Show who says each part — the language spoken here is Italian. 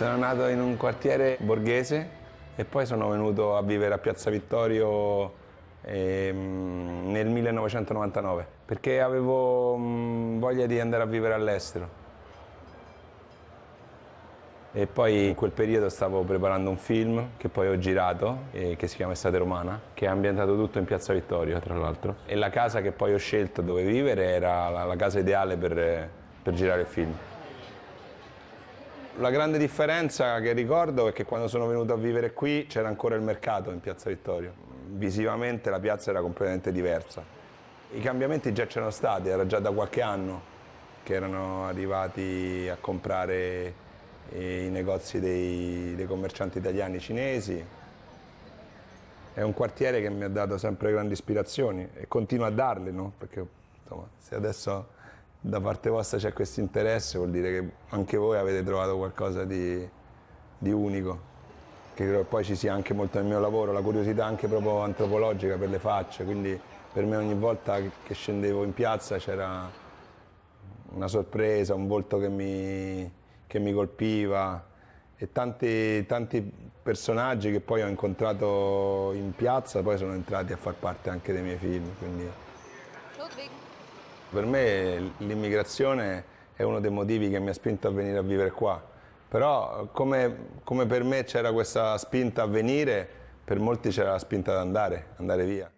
Speaker 1: Sono nato in un quartiere borghese e poi sono venuto a vivere a Piazza Vittorio ehm, nel 1999 perché avevo mh, mm, voglia di andare a vivere all'estero. E poi in quel periodo stavo preparando un film che poi ho girato, eh, che si chiama Estate Romana, che è ambientato tutto in Piazza Vittorio, tra l'altro. E la casa che poi ho scelto dove vivere era la, la casa ideale per, per girare il film. La grande differenza che ricordo è che quando sono venuto a vivere qui c'era ancora il mercato in Piazza Vittorio. Visivamente la piazza era completamente diversa. I cambiamenti già c'erano stati, era già da qualche anno che erano arrivati a comprare eh, i negozi dei, dei commercianti italiani e cinesi. È un quartiere che mi ha dato sempre grandi ispirazioni e continua a darle, no? Perché insomma, se adesso da parte vostra c'è questo interesse, vuol dire che anche voi avete trovato qualcosa di, di unico. Che credo poi ci sia anche molto nel mio lavoro, la curiosità anche proprio antropologica per le facce, quindi per me ogni volta che scendevo in piazza c'era una sorpresa, un volto che mi, che mi colpiva e tanti, tanti, personaggi che poi ho incontrato in piazza poi sono entrati a far parte anche dei miei film. Quindi... Per me l'immigrazione è uno dei motivi che mi ha spinto a venire a vivere qua. Però come, come per me c'era questa spinta a venire, per molti c'era la spinta ad andare, andare via.